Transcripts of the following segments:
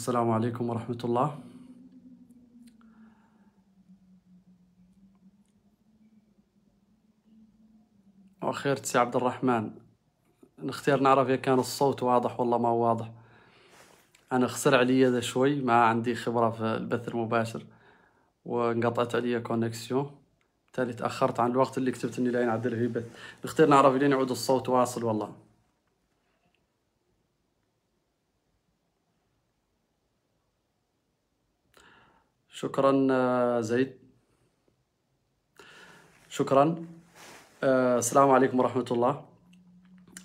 السلام عليكم ورحمة الله وخير سي عبد الرحمن نختار نعرف إذا كان الصوت واضح والله ما هو واضح أنا خسر عليا ذا شوي ما عندي خبرة في البث المباشر وانقطعت عليا كونكسيون تالي تأخرت عن الوقت اللي كتبت إني لاين عبد الهيبة نختار نعرف لين يعود الصوت واصل والله شكرا آه، زيد شكرا آه، السلام عليكم ورحمة الله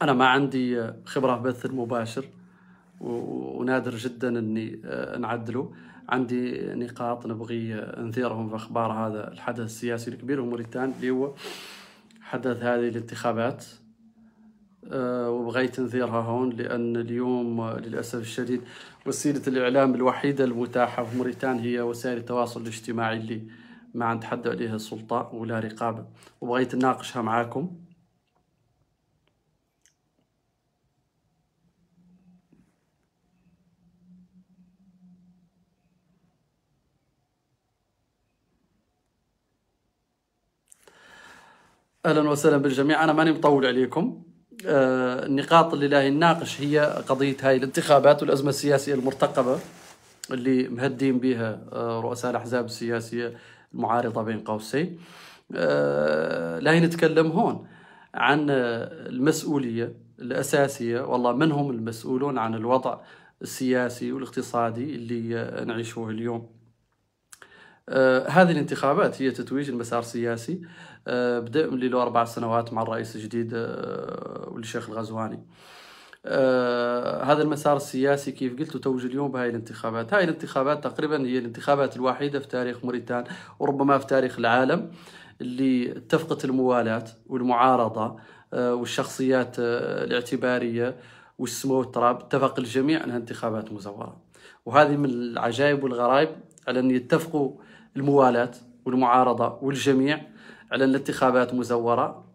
أنا ما عندي خبرة في بث المباشر ونادر جدا أني آه، نعدله عندي نقاط نبغي نثيرهم في أخبار هذا الحدث السياسي الكبير وموريتان اللي هو حدث هذه الانتخابات آه، وبغيت نذيرها هون لأن اليوم للأسف الشديد وسيلة الإعلام الوحيدة المتاحة في موريتانيا هي وسائل التواصل الاجتماعي اللي ما عند حد عليها سلطة ولا رقابة وبغيت نناقشها معاكم اهلا وسهلا بالجميع انا ماني مطول عليكم النقاط آه، اللي لاهي نناقش هي قضية هاي الانتخابات والأزمة السياسية المرتقبة اللي مهدين بها آه، رؤساء الأحزاب السياسية المعارضة بين قوسين آه، لا نتكلم هون عن المسؤولية الأساسية والله من هم المسؤولون عن الوضع السياسي والاقتصادي اللي نعيشه اليوم آه هذه الانتخابات هي تتويج المسار السياسي آه بدا من له اربع سنوات مع الرئيس الجديد آه الشيخ الغزواني آه هذا المسار السياسي كيف قلت توج اليوم بهاي الانتخابات هاي الانتخابات تقريبا هي الانتخابات الوحيدة في تاريخ موريتان وربما في تاريخ العالم اللي اتفقت الموالاة والمعارضة آه والشخصيات آه الاعتبارية والسمو والتراب اتفق الجميع أنها انتخابات مزورة وهذه من العجائب والغرائب على أن يتفقوا الموالاة والمعارضة والجميع على الانتخابات مزورة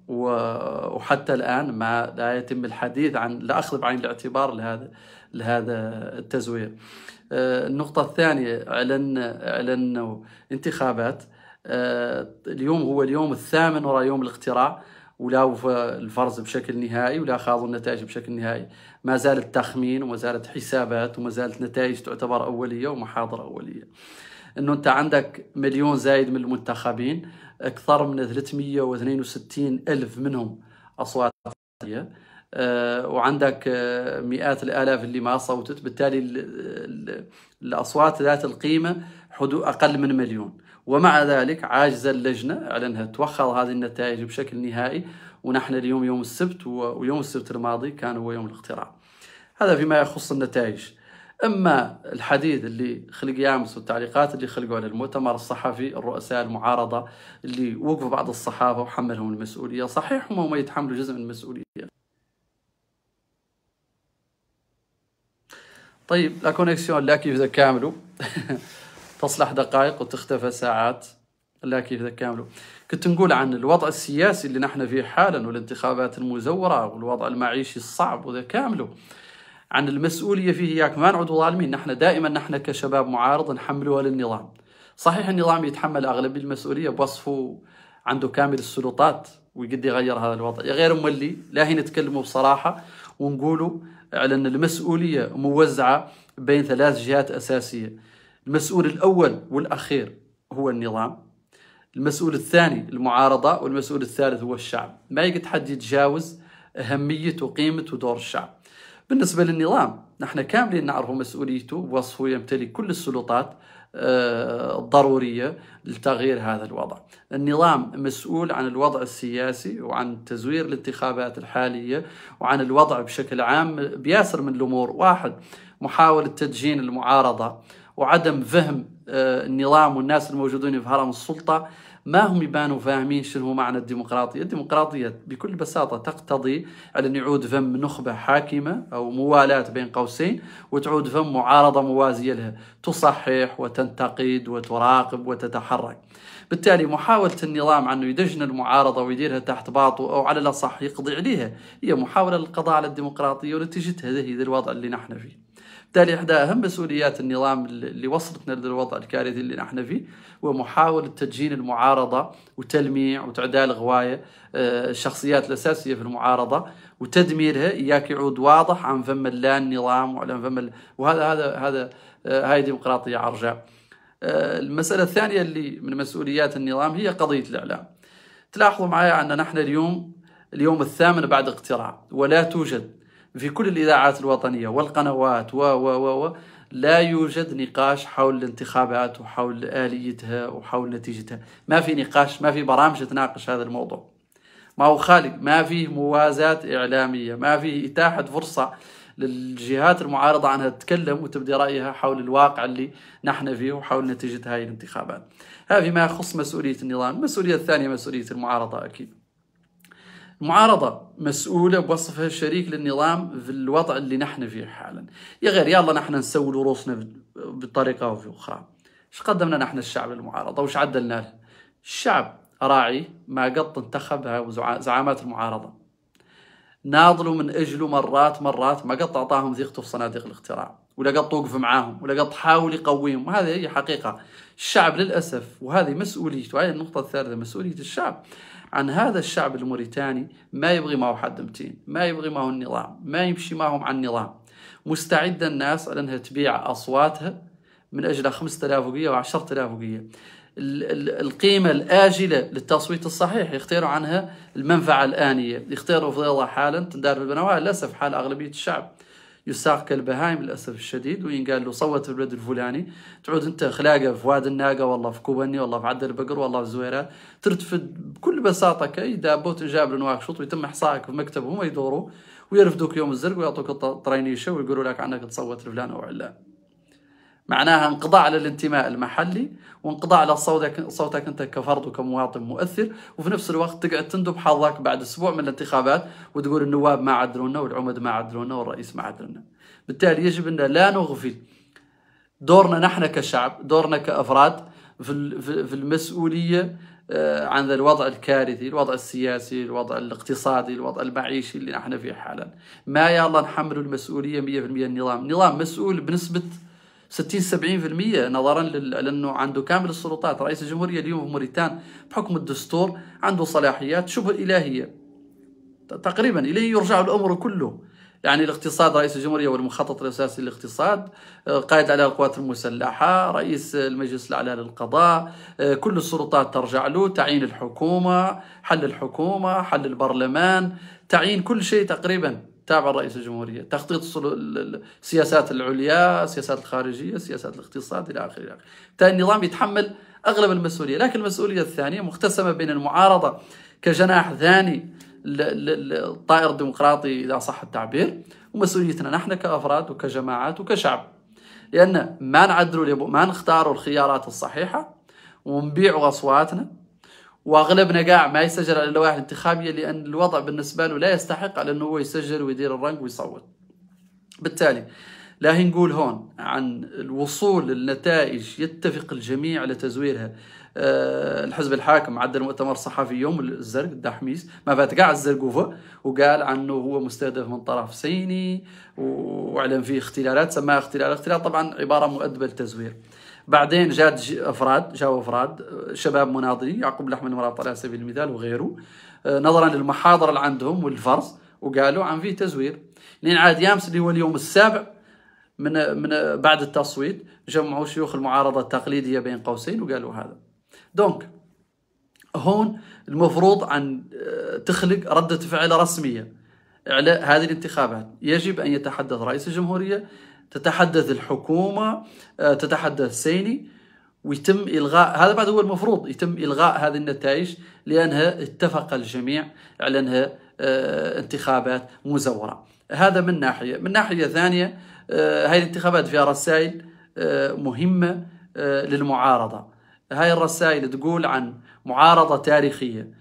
وحتى الآن ما لا يتم الحديث عن لا أخذ بعين الاعتبار لهذا لهذا التزوير آه، النقطة الثانية أعلن أعلنوا انتخابات آه، اليوم هو اليوم الثامن وراء يوم الاقتراع ولا الفرز بشكل نهائي ولا خاضوا النتائج بشكل نهائي ما زالت تخمين وما زالت حسابات وما زالت نتائج تعتبر أولية ومحاضرة أولية انه انت عندك مليون زايد من المنتخبين اكثر من 362 الف منهم اصوات آه، وعندك آه، مئات الالاف اللي ما صوتت بالتالي الاصوات ذات القيمه حدود اقل من مليون ومع ذلك عاجزه اللجنه على انها توخر هذه النتائج بشكل نهائي ونحن اليوم يوم السبت ويوم السبت الماضي كان هو يوم الاقتراع هذا فيما يخص النتائج اما الحديد اللي خلق يامس والتعليقات اللي خلقوا على المؤتمر الصحفي الرؤساء المعارضه اللي وقفوا بعض الصحافه وحملهم المسؤوليه صحيح هم ما يتحملوا جزء من المسؤوليه طيب لا كونيكسيون لا كيف كاملو تصلح دقائق وتختفى ساعات لا كيف كاملو كنت نقول عن الوضع السياسي اللي نحن فيه حالا والانتخابات المزوره والوضع المعيشي الصعب وذا كاملو عن المسؤولية فيه إياك ما نعود ظالمين نحن دائما نحن كشباب معارض نحملها للنظام صحيح النظام يتحمل أغلب المسؤولية بوصفه عنده كامل السلطات ويقدر يغير هذا الوضع يا غير مولي لا هي نتكلموا بصراحة ونقولوا على أن المسؤولية موزعة بين ثلاث جهات أساسية المسؤول الأول والأخير هو النظام المسؤول الثاني المعارضة والمسؤول الثالث هو الشعب ما يقدر حد يتجاوز أهمية وقيمة ودور الشعب بالنسبة للنظام نحن كاملين نعرف مسؤوليته وصفه يمتلك كل السلطات آه، الضرورية لتغيير هذا الوضع النظام مسؤول عن الوضع السياسي وعن تزوير الانتخابات الحالية وعن الوضع بشكل عام بياسر من الأمور واحد محاولة تدجين المعارضة وعدم فهم آه، النظام والناس الموجودين في هرم السلطة ما هم يبانوا فاهمين شنو هو معنى الديمقراطية الديمقراطية بكل بساطة تقتضي على أن يعود فم نخبة حاكمة أو موالاة بين قوسين وتعود فم معارضة موازية لها تصحح وتنتقد وتراقب وتتحرك بالتالي محاولة النظام أنه يدجن المعارضة ويديرها تحت باطه أو على الأصح يقضي عليها هي محاولة للقضاء على الديمقراطية ونتيجتها هذا الوضع اللي نحن فيه بالتالي إحدى أهم مسؤوليات النظام اللي وصلتنا للوضع الكارثي اللي نحن فيه هو محاولة تدجين المعارضة وتلميع وتعدال غواية آه، الشخصيات الأساسية في المعارضة وتدميرها إياك يعود واضح عن فم لا النظام وعلى فم وهذا هذا هذا آه، هاي ديمقراطية عرجاء آه، المسألة الثانية اللي من مسؤوليات النظام هي قضية الإعلام تلاحظوا معي أن نحن اليوم اليوم الثامن بعد اقتراع ولا توجد في كل الإذاعات الوطنية والقنوات و و و, و لا يوجد نقاش حول الانتخابات وحول آليتها وحول نتيجتها ما في نقاش ما في برامج تناقش هذا الموضوع ما هو خالي ما فيه موازاة إعلامية ما فيه إتاحة فرصة للجهات المعارضة عنها تتكلم وتبدي رأيها حول الواقع اللي نحن فيه وحول نتيجة هاي الانتخابات هذا فيما يخص مسؤولية النظام المسؤولية الثانية مسؤولية المعارضة أكيد معارضة مسؤولة بوصفها الشريك للنظام في الوضع اللي نحن فيه حالا يا غير يلا نحن نسوي دروسنا بطريقة أو أخرى ايش قدمنا نحن الشعب للمعارضة وش عدلنا له الشعب راعي ما قط انتخبها زعامات المعارضة ناضلوا من أجله مرات مرات ما قط أعطاهم ذيقته في صناديق الاختراع ولا قط وقف معاهم ولا قط حاول يقويهم وهذه هي حقيقة الشعب للأسف وهذه مسؤوليته هاي النقطة الثالثة مسؤولية الشعب عن هذا الشعب الموريتاني ما يبغي معه حد متين ما يبغي معه النظام ما يمشي معهم على النظام مستعدة الناس على أنها تبيع أصواتها من أجل 5000 وقية و10000 وقية القيمة الآجلة للتصويت الصحيح يختاروا عنها المنفعة الآنية يختاروا في الله حالا تندار بالبنوات للأسف حال أغلبية الشعب يساق كالبهايم للاسف الشديد وينقال له صوت في البلد الفلاني تعود انت خلاقه في واد الناقه والله في كوبني والله في عد البقر والله في زويره ترتفد بكل بساطه كي دابوت جاب لنواكشوط ويتم احصائك في مكتبهم ويدوروا ويرفدوك يوم الزرق ويعطوك الطرينيشه ويقولوا لك عنك تصوت لفلان او علان معناها انقضاء على الانتماء المحلي وانقضاء على صوتك صوتك انت كفرد وكمواطن مؤثر وفي نفس الوقت تقعد تندب حظك بعد اسبوع من الانتخابات وتقول النواب ما عدلونا والعمد ما عدلونا والرئيس ما عدلونا. بالتالي يجب ان لا نغفل دورنا نحن كشعب، دورنا كافراد في في المسؤوليه آه، عن الوضع الكارثي الوضع السياسي الوضع الاقتصادي الوضع المعيشي اللي نحن فيه حالا ما يلا نحمل المسؤولية 100% النظام النظام مسؤول بنسبة 60 70% نظرا لانه عنده كامل السلطات رئيس الجمهوريه اليوم في موريتان بحكم الدستور عنده صلاحيات شبه الهيه تقريبا اليه يرجع الامر كله يعني الاقتصاد رئيس الجمهورية والمخطط الأساسي للاقتصاد آه، قائد على القوات المسلحة رئيس المجلس الأعلى للقضاء آه، كل السلطات ترجع له تعيين الحكومة حل الحكومة حل البرلمان تعيين كل شيء تقريبا تابع رئيس الجمهورية تخطيط السياسات العليا السياسات الخارجية السياسات الاقتصاد إلى آخره بالتالي النظام يتحمل أغلب المسؤولية لكن المسؤولية الثانية مقتسمة بين المعارضة كجناح ثاني الطائر الديمقراطي إذا صح التعبير ومسؤوليتنا نحن كأفراد وكجماعات وكشعب لأن ما نعدلوا ما نختاروا الخيارات الصحيحة ونبيعوا أصواتنا واغلبنا قاع ما يسجل على اللوائح الانتخابيه لان الوضع بالنسبه له لا يستحق على انه هو يسجل ويدير الرنك ويصوت. بالتالي لا نقول هون عن الوصول للنتائج يتفق الجميع على تزويرها آه، الحزب الحاكم عدل مؤتمر صحفي يوم الزرق الدحميس ما فات قاع الزرقوفة وقال عنه هو مستهدف من طرف صيني واعلن فيه اختلالات سماها اختلال اختلال طبعا عبارة مؤدبة للتزوير بعدين جات افراد جاءوا افراد شباب مناضلين يعقوب لحم المرابط على سبيل المثال وغيره آه، نظرا للمحاضره اللي عندهم والفرز وقالوا عن في تزوير لين عاد يامس اللي هو اليوم السابع من من بعد التصويت جمعوا شيوخ المعارضه التقليديه بين قوسين وقالوا هذا دونك هون المفروض ان آه، تخلق رده فعل رسميه على هذه الانتخابات يجب ان يتحدث رئيس الجمهوريه تتحدث الحكومة آه، تتحدث سيني ويتم إلغاء هذا بعد هو المفروض يتم إلغاء هذه النتائج لأنها اتفق الجميع على أنها آه، انتخابات مزورة هذا من ناحية من ناحية ثانية آه، هذه الانتخابات فيها رسائل مهمة للمعارضة هاي الرسائل تقول عن معارضة تاريخية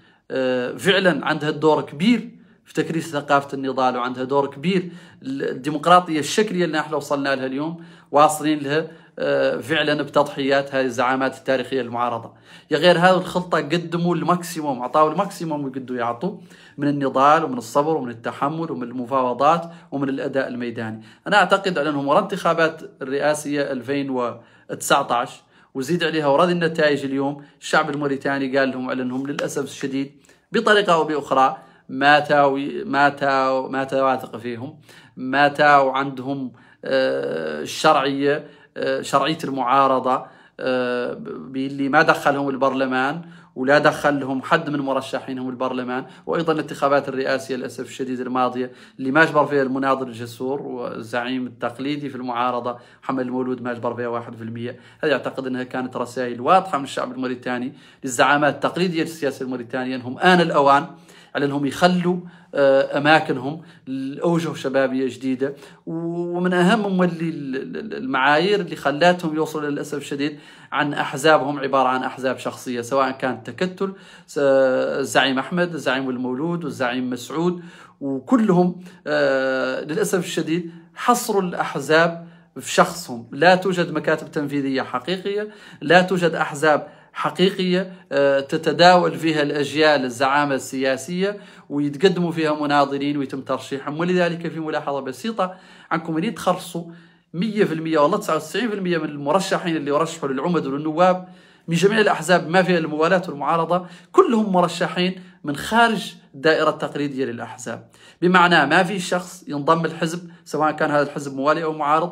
فعلا عندها دور كبير في تكريس ثقافه النضال وعندها دور كبير الديمقراطيه الشكليه اللي احنا وصلنا لها اليوم واصلين لها آه، فعلا بتضحيات هذه الزعامات التاريخيه المعارضه يا غير هذه الخلطه قدموا الماكسيموم اعطاوا الماكسيموم يقدروا يعطوا من النضال ومن الصبر ومن التحمل ومن المفاوضات ومن الاداء الميداني انا اعتقد انهم ورا انتخابات الرئاسيه 2019 وزيد عليها ورد النتائج اليوم الشعب الموريتاني قال لهم على انهم للاسف الشديد بطريقه او باخرى ما تاو ما تاو ما فيهم ما تاو عندهم آه، الشرعيه آه، شرعيه المعارضه آه، باللي ما دخلهم البرلمان ولا دخلهم حد من مرشحينهم البرلمان وايضا الانتخابات الرئاسيه للاسف الشديد الماضيه اللي ما جبر فيها المناضل الجسور والزعيم التقليدي في المعارضه محمد المولود ما جبر فيها 1% هذه اعتقد انها كانت رسائل واضحه من الشعب الموريتاني للزعامات التقليديه للسياسه الموريتانيه انهم ان الاوان على انهم يخلوا آه، اماكنهم لاوجه شبابيه جديده ومن اهم اللي المعايير اللي خلاتهم يوصلوا للاسف الشديد عن احزابهم عباره عن احزاب شخصيه سواء كان تكتل الزعيم احمد الزعيم المولود والزعيم مسعود وكلهم آه، للاسف الشديد حصروا الاحزاب في شخصهم لا توجد مكاتب تنفيذيه حقيقيه لا توجد احزاب حقيقية آه، تتداول فيها الأجيال الزعامة السياسية ويتقدموا فيها مناضلين ويتم ترشيحهم ولذلك في ملاحظة بسيطة عنكم اللي تخرصوا 100% والله 99% من المرشحين اللي يرشحوا للعمد والنواب من جميع الأحزاب ما فيها الموالاة والمعارضة كلهم مرشحين من خارج الدائرة التقليدية للأحزاب بمعنى ما في شخص ينضم الحزب سواء كان هذا الحزب موالي أو معارض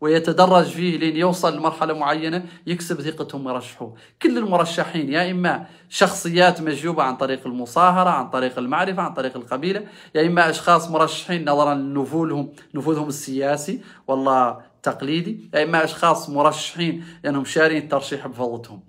ويتدرج فيه لين يوصل لمرحله معينه يكسب ثقتهم ويرشحوه، كل المرشحين يا اما شخصيات مجيوبه عن طريق المصاهره، عن طريق المعرفه، عن طريق القبيله، يا اما اشخاص مرشحين نظرا لنفوذهم نفوذهم السياسي والله تقليدي، يا اما اشخاص مرشحين لانهم شارين الترشيح بفضلتهم.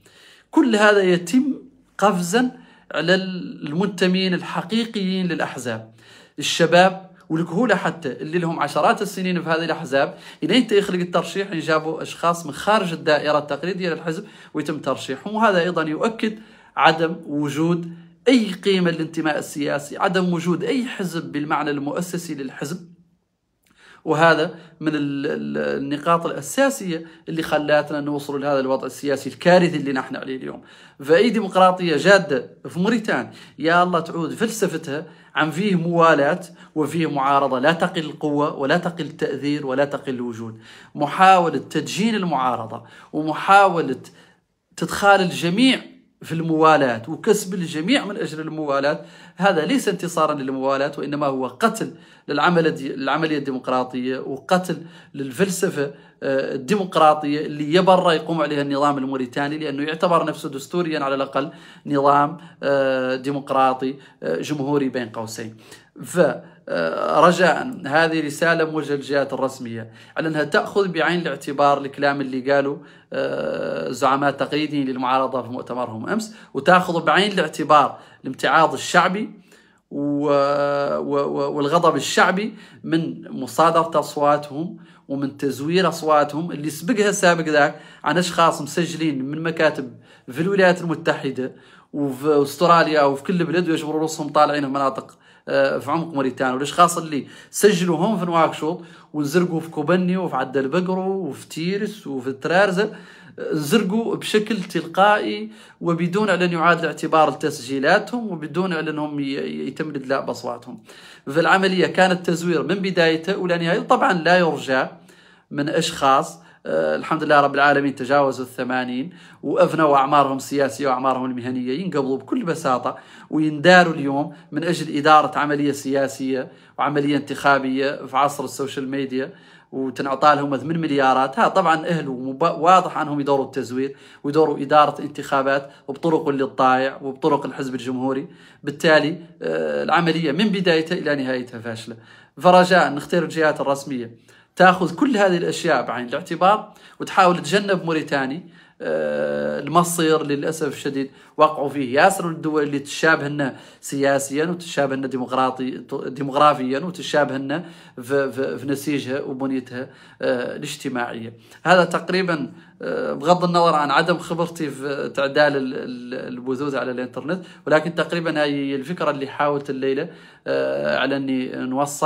كل هذا يتم قفزا على المنتمين الحقيقيين للاحزاب. الشباب والكهوله حتى اللي لهم عشرات السنين في هذه الاحزاب الى انت يخلق الترشيح يجابوا اشخاص من خارج الدائره التقليديه للحزب ويتم ترشيحهم وهذا ايضا يؤكد عدم وجود اي قيمه للانتماء السياسي، عدم وجود اي حزب بالمعنى المؤسسي للحزب وهذا من النقاط الأساسية اللي خلاتنا نوصل لهذا الوضع السياسي الكارثي اللي نحن عليه اليوم فأي ديمقراطية جادة في موريتانيا يا الله تعود فلسفتها عن فيه موالاة وفيه معارضة لا تقل القوة ولا تقل التأثير ولا تقل الوجود محاولة تدجين المعارضة ومحاولة تدخال الجميع في الموالاة وكسب الجميع من أجل الموالاة هذا ليس انتصارا للموالاة وإنما هو قتل للعمل العمليه الديمقراطية وقتل للفلسفة آه، الديمقراطية اللي يبرى يقوم عليها النظام الموريتاني لأنه يعتبر نفسه دستوريا على الأقل نظام آه، ديمقراطي آه، جمهوري بين قوسين فرجاء هذه رسالة موجهة للجهات الرسمية على أنها تأخذ بعين الاعتبار الكلام اللي قاله زعماء تقييدين للمعارضة في مؤتمرهم أمس وتأخذ بعين الاعتبار الامتعاض الشعبي والغضب الشعبي من مصادرة أصواتهم ومن تزوير أصواتهم اللي سبقها سابق ذاك عن أشخاص مسجلين من مكاتب في الولايات المتحدة وفي استراليا وفي كل بلد ويجبروا رؤوسهم طالعين من مناطق آه، في عمق موريتانيا والاشخاص اللي سجلوا هم في نواكشوط وانزرقوا في كوبني وفي عدل بقرو وفي تيرس وفي ترارزه زرقوا بشكل تلقائي وبدون أن يعاد اعتبار لتسجيلاتهم وبدون أنهم يتم إدلاء بأصواتهم فالعملية كان التزوير من بدايته إلى نهايته طبعا لا يرجى من أشخاص آه، الحمد لله رب العالمين تجاوزوا الثمانين وأفنوا أعمارهم السياسية وأعمارهم المهنية ينقبضوا بكل بساطة وينداروا اليوم من أجل إدارة عملية سياسية وعملية انتخابية في عصر السوشيال ميديا وتنعطى لهم 8 مليارات ها طبعا اهله واضح انهم يدوروا التزوير ويدوروا اداره انتخابات وبطرق للطائع وبطرق الحزب الجمهوري بالتالي آه، العمليه من بدايتها الى نهايتها فاشله فرجاء نختار الجهات الرسميه تاخذ كل هذه الاشياء بعين الاعتبار وتحاول تجنب موريتاني آه، المصير للاسف الشديد وقعوا فيه ياسر من الدول اللي تشابهنا سياسيا وتشابهنا ديمقراطي ديمغرافيا وتشابهنا في, في, في نسيجها وبنيتها آه، الاجتماعيه هذا تقريبا آه، بغض النظر عن عدم خبرتي في تعدال البثوث على الانترنت ولكن تقريبا هي الفكره اللي حاولت الليله على اني نوصل